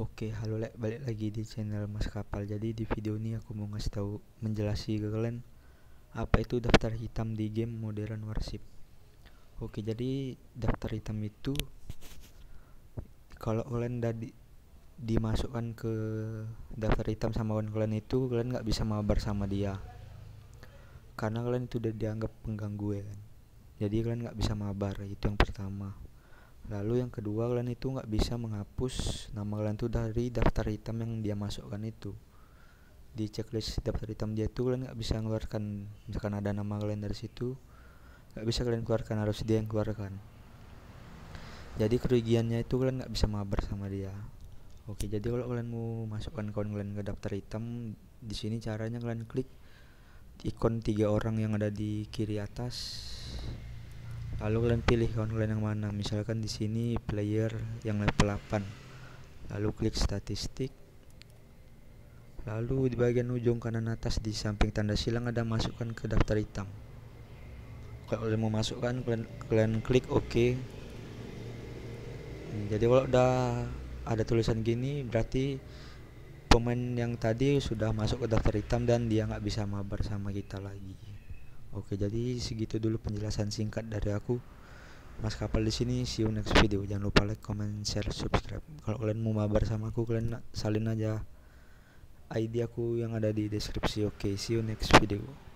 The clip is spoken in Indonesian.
Oke, halo lek balik lagi di channel Mas Kapal. Jadi di video ini aku mau ngasih tahu menjelasi ke kalian apa itu daftar hitam di game Modern Warship. Oke, jadi daftar hitam itu kalau kalian udah di, dimasukkan ke daftar hitam sama kawan kalian itu, kalian nggak bisa mabar sama dia. Karena kalian itu udah dianggap pengganggu ya kan. Jadi kalian nggak bisa mabar, itu yang pertama lalu yang kedua kalian itu nggak bisa menghapus nama kalian itu dari daftar hitam yang dia masukkan itu di checklist daftar hitam dia itu kalian nggak bisa mengeluarkan misalkan ada nama kalian dari situ nggak bisa kalian keluarkan harus dia yang keluarkan jadi kerugiannya itu kalian nggak bisa mabar sama dia oke jadi kalau kalian mau masukkan kawan kalian ke daftar hitam di sini caranya kalian klik ikon tiga orang yang ada di kiri atas lalu kalian pilih kawan kalian yang mana misalkan di sini player yang level 8 lalu klik statistik lalu di bagian ujung kanan atas di samping tanda silang ada masukkan ke daftar hitam kalau kalian mau masukkan kalian, kalian klik OK hmm, jadi kalau udah ada tulisan gini berarti pemain yang tadi sudah masuk ke daftar hitam dan dia nggak bisa mabar sama kita lagi Oke, jadi segitu dulu penjelasan singkat dari aku. Mas Kapal di sini, see you next video. Jangan lupa like, comment, share, subscribe. Kalau kalian mau mabar sama aku, kalian salin aja ID aku yang ada di deskripsi. Oke, see you next video.